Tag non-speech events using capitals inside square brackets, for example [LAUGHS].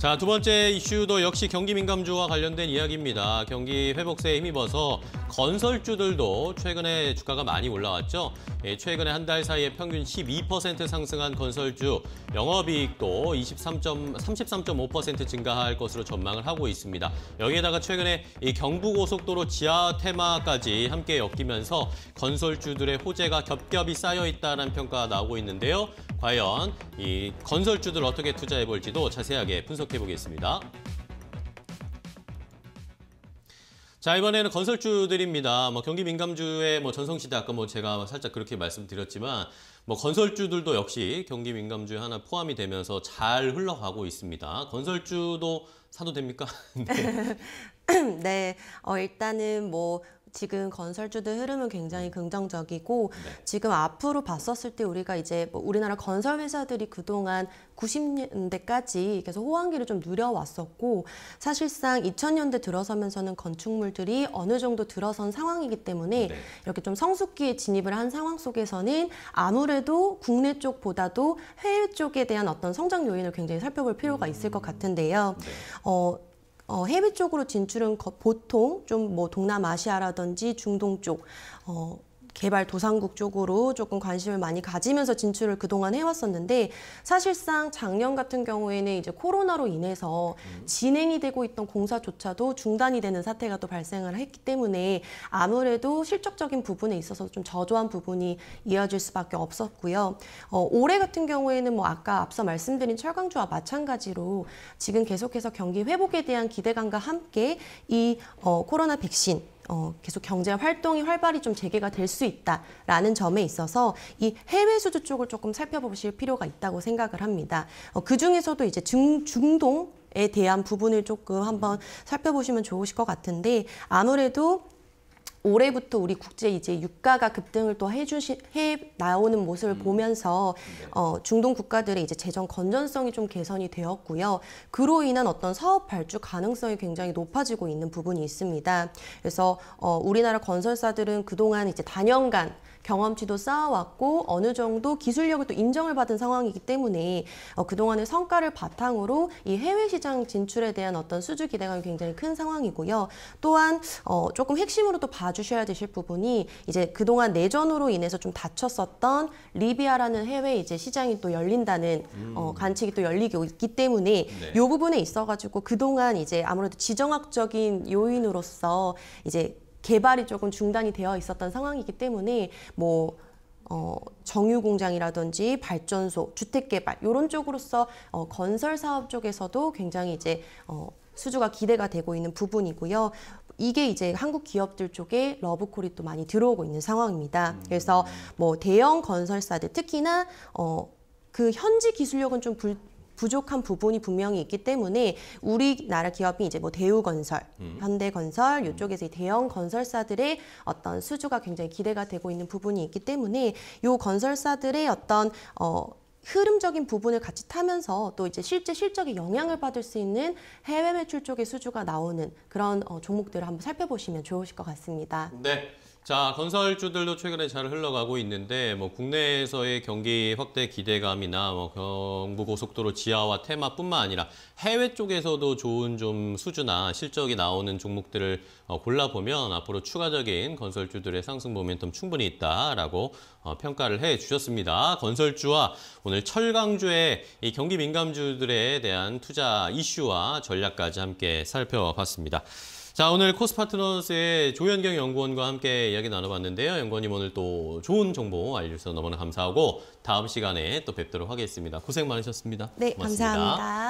자, 두 번째 이슈도 역시 경기 민감주와 관련된 이야기입니다. 경기 회복세에 힘입어서 건설주들도 최근에 주가가 많이 올라왔죠. 예, 최근에 한 달 사이에 평균 12% 상승한 건설주 영업이익도 23. 33.5% 증가할 것으로 전망을 하고 있습니다. 여기에다가 최근에 이 경부고속도로 지하 테마까지 함께 엮이면서 건설주들의 호재가 겹겹이 쌓여 있다는 평가가 나오고 있는데요. 과연 이 건설주들 어떻게 투자해 볼지도 자세하게 분석해 보겠습니다. 자 이번에는 건설주들입니다. 뭐 경기 민감주의 뭐 전성시대 아까 뭐 제가 살짝 그렇게 말씀드렸지만 뭐 건설주들도 역시 경기 민감주에 하나 포함이 되면서 잘 흘러가고 있습니다. 건설주도 사도 됩니까? [LAUGHS] 네. [LAUGHS] 네. 어 일단은 뭐 지금 건설주들 흐름은 굉장히 음. 긍정적이고 네. 지금 앞으로 봤었을 때 우리가 이제 뭐 우리나라 건설 회사들이 그동안 90년대까지 계속 호황기를 좀 누려왔었고 사실상 2000년대 들어서면서는 건축물들이 어느 정도 들어선 상황이기 때문에 네. 이렇게 좀 성숙기에 진입을 한 상황 속에서는 아무래도 국내 쪽보다도 해외 쪽에 대한 어떤 성장 요인을 굉장히 살펴볼 필요가 있을 것 음. 같은데요. 네. 어, 어, 해외 쪽으로 진출은 보통 좀 뭐 동남아시아라든지 중동 쪽, 어, 개발도상국 쪽으로 조금 관심을 많이 가지면서 진출을 그동안 해왔었는데 사실상 작년 같은 경우에는 이제 코로나로 인해서 음. 진행이 되고 있던 공사조차도 중단이 되는 사태가 또 발생을 했기 때문에 아무래도 실적적인 부분에 있어서 좀 저조한 부분이 이어질 수밖에 없었고요. 어, 올해 같은 경우에는 뭐 아까 앞서 말씀드린 철강주와 마찬가지로 지금 계속해서 경기 회복에 대한 기대감과 함께 이 어, 코로나 백신 어, 계속 경제 활동이 활발히 좀 재개가 될 수 있다라는 점에 있어서 이 해외 수주 쪽을 조금 살펴보실 필요가 있다고 생각을 합니다. 어, 그 중에서도 이제 중, 중동 에 대한 부분을 조금 한번 음. 살펴보시면 좋으실 것 같은데 아무래도 올해부터 우리 국제 이제 유가가 급등을 또 해주시 해 나오는 모습을 음. 보면서 네. 어, 중동 국가들의 이제 재정 건전성이 좀 개선이 되었고요. 그로 인한 어떤 사업 발주 가능성이 굉장히 높아지고 있는 부분이 있습니다. 그래서 어, 우리나라 건설사들은 그동안 이제 단연간 경험치도 쌓아왔고 어느 정도 기술력을 또 인정을 받은 상황이기 때문에 어, 그동안의 성과를 바탕으로 이 해외 시장 진출에 대한 어떤 수주 기대감이 굉장히 큰 상황이고요. 또한 어, 조금 핵심으로 또 봐주셔야 되실 부분이 이제 그동안 내전으로 인해서 좀 다쳤었던 리비아라는 해외 이제 시장이 또 열린다는 음. 어, 관측이 또 열리고 있기 때문에 네. 부분에 있어가지고 그동안 이제 아무래도 지정학적인 요인으로서 이제 개발이 조금 중단이 되어 있었던 상황이기 때문에 뭐 어, 정유 공장이라든지 발전소, 주택 개발 이런 쪽으로서 어, 건설 사업 쪽에서도 굉장히 이제 어, 수주가 기대가 되고 있는 부분이고요. 이게 이제 한국 기업들 쪽에 러브콜이 또 많이 들어오고 있는 상황입니다. 음. 그래서 뭐 대형 건설사들 특히나 어, 그 현지 기술력은 좀 불, 부족한 부분이 분명히 있기 때문에 우리나라 기업이 이제 뭐 대우건설, 음. 현대건설 이쪽에서 음. 대형 건설사들의 어떤 수주가 굉장히 기대가 되고 있는 부분이 있기 때문에 요 건설사들의 어떤 어 흐름적인 부분을 같이 타면서 또 이제 실제 실적에 영향을 받을 수 있는 해외 매출 쪽의 수주가 나오는 그런 어, 종목들을 한번 살펴보시면 좋으실 것 같습니다. 네. 자, 건설주들도 최근에 잘 흘러가고 있는데 뭐 국내에서의 경기 확대 기대감이나 뭐 경부고속도로 지하와 테마뿐만 아니라 해외 쪽에서도 좋은 좀 수주나 실적이 나오는 종목들을 어, 골라보면 앞으로 추가적인 건설주들의 상승 모멘텀 충분히 있다라고 어, 평가를 해 주셨습니다. 건설주와 오늘 철강주의 이 경기 민감주들에 대한 투자 이슈와 전략까지 함께 살펴봤습니다. 자 오늘 코스파트너스의 조현경 연구원과 함께 이야기 나눠봤는데요. 연구원님 오늘 또 좋은 정보 알려주셔서 너무나 감사하고 다음 시간에 또 뵙도록 하겠습니다. 고생 많으셨습니다. 네, 고맙습니다. 감사합니다.